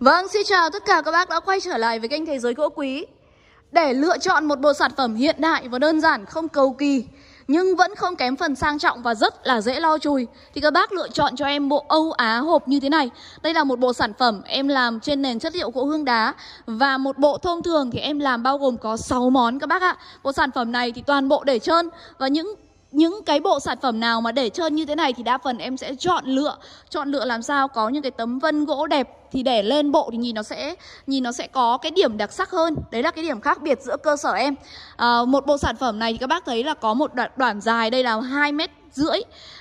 Vâng, xin chào tất cả các bác đã quay trở lại với kênh Thế giới gỗ quý Để lựa chọn một bộ sản phẩm hiện đại và đơn giản không cầu kỳ Nhưng vẫn không kém phần sang trọng và rất là dễ lo chùi Thì các bác lựa chọn cho em bộ Âu Á hộp như thế này Đây là một bộ sản phẩm em làm trên nền chất liệu gỗ hương đá Và một bộ thông thường thì em làm bao gồm có 6 món các bác ạ Bộ sản phẩm này thì toàn bộ để trơn Và những những cái bộ sản phẩm nào mà để trơn như thế này thì đa phần em sẽ chọn lựa chọn lựa làm sao có những cái tấm vân gỗ đẹp thì để lên bộ thì nhìn nó sẽ nhìn nó sẽ có cái điểm đặc sắc hơn đấy là cái điểm khác biệt giữa cơ sở em à, một bộ sản phẩm này thì các bác thấy là có một đoạn, đoạn dài đây là hai mét rưỡi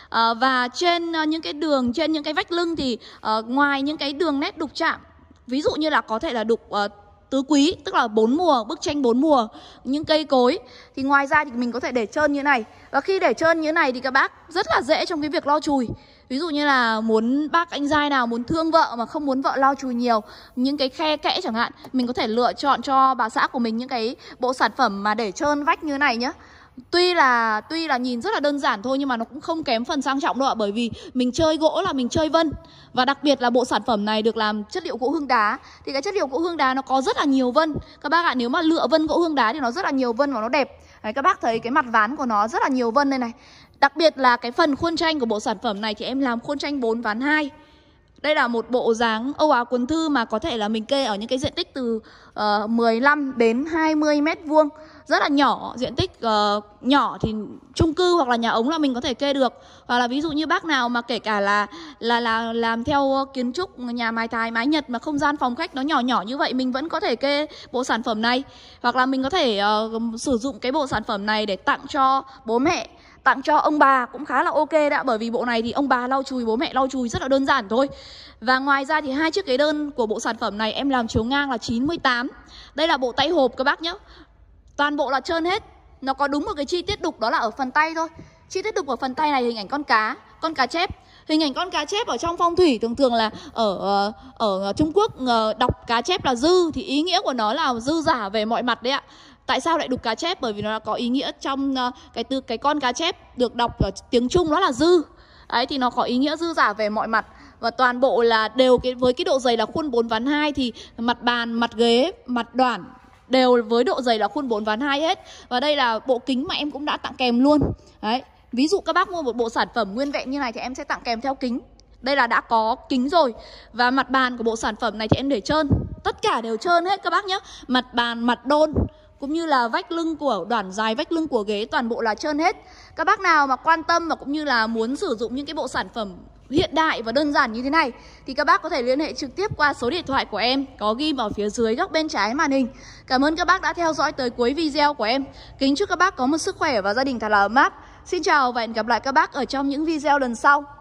à, và trên ờ, những cái đường trên những cái vách lưng thì uh, ngoài những cái đường nét đục chạm ví dụ như là có thể là đục uh, tứ quý tức là bốn mùa bức tranh bốn mùa những cây cối thì ngoài ra thì mình có thể để trơn như này và khi để trơn như này thì các bác rất là dễ trong cái việc lo chùi ví dụ như là muốn bác anh giai nào muốn thương vợ mà không muốn vợ lo chùi nhiều những cái khe kẽ chẳng hạn mình có thể lựa chọn cho bà xã của mình những cái bộ sản phẩm mà để trơn vách như này nhé tuy là tuy là nhìn rất là đơn giản thôi nhưng mà nó cũng không kém phần sang trọng đâu ạ bởi vì mình chơi gỗ là mình chơi vân và đặc biệt là bộ sản phẩm này được làm chất liệu gỗ hương đá thì cái chất liệu gỗ hương đá nó có rất là nhiều vân các bác ạ nếu mà lựa vân gỗ hương đá thì nó rất là nhiều vân và nó đẹp Đấy, các bác thấy cái mặt ván của nó rất là nhiều vân đây này, này đặc biệt là cái phần khuôn tranh của bộ sản phẩm này thì em làm khuôn tranh 4 ván 2 đây là một bộ dáng Âu Á cuốn thư mà có thể là mình kê ở những cái diện tích từ uh, ờ, 15 đến 20 mét vuông rất là nhỏ diện tích uh, nhỏ thì chung cư hoặc là nhà ống là mình có thể kê được hoặc là ví dụ như bác nào mà kể cả là là là làm theo kiến trúc nhà mái thái mái nhật mà không gian phòng khách nó nhỏ nhỏ như vậy mình vẫn có thể kê bộ sản phẩm này hoặc là mình có thể uh, sử dụng cái bộ sản phẩm này để tặng cho bố mẹ tặng cho ông bà cũng khá là ok đã bởi vì bộ này thì ông bà lau chùi bố mẹ lau chùi rất là đơn giản thôi và ngoài ra thì hai chiếc ghế đơn của bộ sản phẩm này em làm chiều ngang là 98 đây là bộ tay hộp các bác nhé toàn bộ là trơn hết nó có đúng một cái chi tiết đục đó là ở phần tay thôi chi tiết đục ở phần tay này hình ảnh con cá con cá chép hình ảnh con cá chép ở trong phong thủy thường thường là ở ờ, ở Trung Quốc ờ, đọc cá chép là dư thì ý nghĩa của nó là dư giả về mọi mặt đấy ạ tại sao lại đục cá chép bởi vì nó có ý nghĩa trong ờ, cái từ cái con cá chép được đọc ở tiếng trung đó là dư ấy thì nó có ý nghĩa dư giả về mọi mặt và toàn bộ là đều cái với cái độ dày là khuôn 4 ván 2 thì mặt bàn, mặt ghế, mặt đoạn đều với độ dày là khuôn 4 ván 2 hết. Và đây là bộ kính mà em cũng đã tặng kèm luôn. Đấy. Ví dụ các bác mua một bộ sản phẩm nguyên vẹn như này thì em sẽ tặng kèm theo kính. Đây là đã có kính rồi Và mặt bàn của bộ sản phẩm này thì em để trơn Tất cả đều trơn hết các bác nhé Mặt bàn, mặt đôn cũng như là vách lưng của đoạn dài vách lưng của ghế toàn bộ là trơn hết các bác nào mà quan tâm và cũng như là muốn sử dụng những cái bộ sản phẩm hiện đại và đơn giản như thế này thì các bác có thể liên hệ trực tiếp qua số điện thoại của em có ghi ở phía dưới góc bên trái màn hình. Cảm ơn các bác đã theo dõi tới cuối video của em. Kính chúc các bác có một sức khỏe và gia đình thật là ấm áp. Xin chào và hẹn gặp lại các bác ở trong những video lần sau.